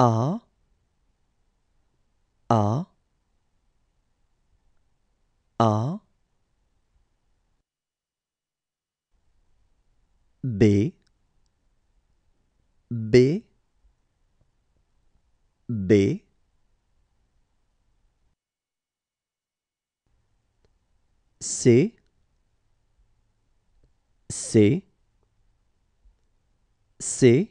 A A A B B B C C C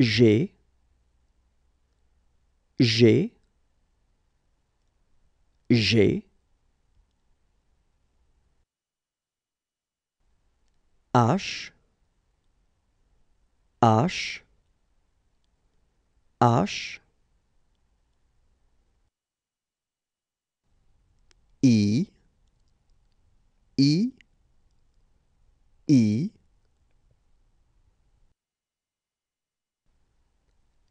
G, G, G, H, H, H,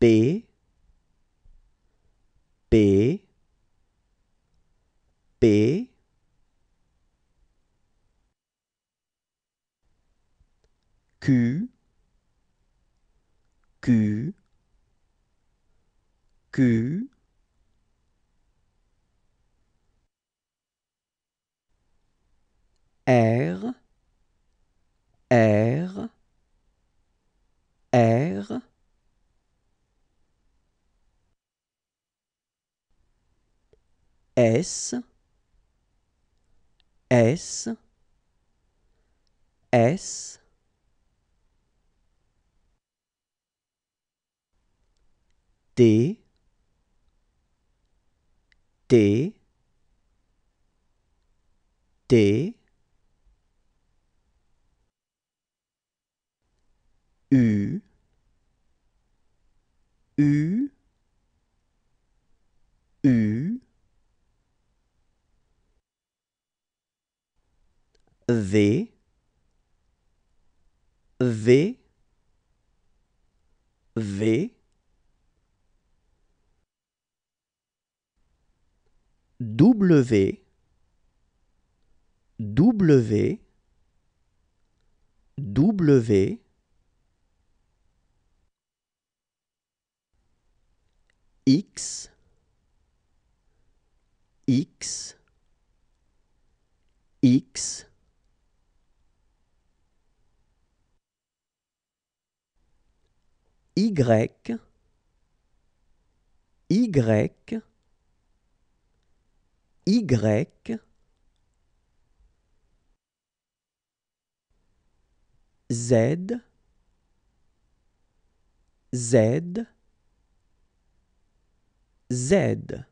bế bế bế cứ cứ cứ air S, S, S, D, D, D, V V V W W W X X X Y, Y, Y, Z, Z, Z.